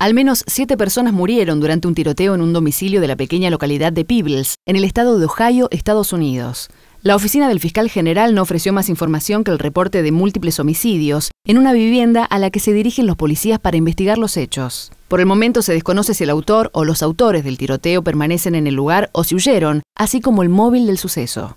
Al menos siete personas murieron durante un tiroteo en un domicilio de la pequeña localidad de Peebles, en el estado de Ohio, Estados Unidos. La oficina del fiscal general no ofreció más información que el reporte de múltiples homicidios en una vivienda a la que se dirigen los policías para investigar los hechos. Por el momento se desconoce si el autor o los autores del tiroteo permanecen en el lugar o si huyeron, así como el móvil del suceso.